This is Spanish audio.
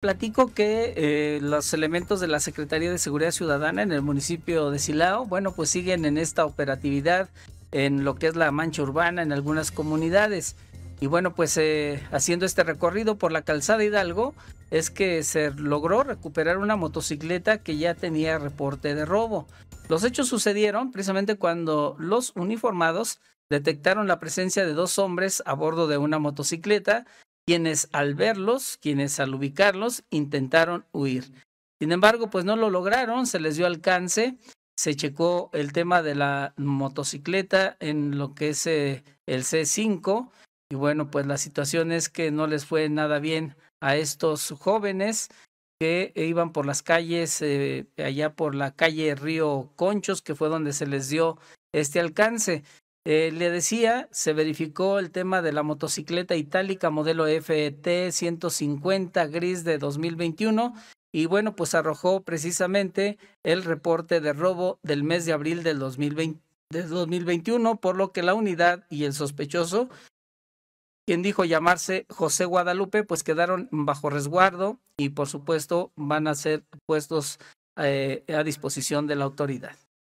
platico que eh, los elementos de la Secretaría de Seguridad Ciudadana en el municipio de Silao, bueno, pues siguen en esta operatividad en lo que es la mancha urbana en algunas comunidades. Y bueno, pues eh, haciendo este recorrido por la calzada Hidalgo es que se logró recuperar una motocicleta que ya tenía reporte de robo. Los hechos sucedieron precisamente cuando los uniformados detectaron la presencia de dos hombres a bordo de una motocicleta quienes al verlos, quienes al ubicarlos, intentaron huir. Sin embargo, pues no lo lograron, se les dio alcance, se checó el tema de la motocicleta en lo que es eh, el C5 y bueno, pues la situación es que no les fue nada bien a estos jóvenes que iban por las calles, eh, allá por la calle Río Conchos, que fue donde se les dio este alcance. Eh, le decía, se verificó el tema de la motocicleta itálica modelo FET 150 gris de 2021 y bueno, pues arrojó precisamente el reporte de robo del mes de abril del de 2021, por lo que la unidad y el sospechoso, quien dijo llamarse José Guadalupe, pues quedaron bajo resguardo y por supuesto van a ser puestos eh, a disposición de la autoridad.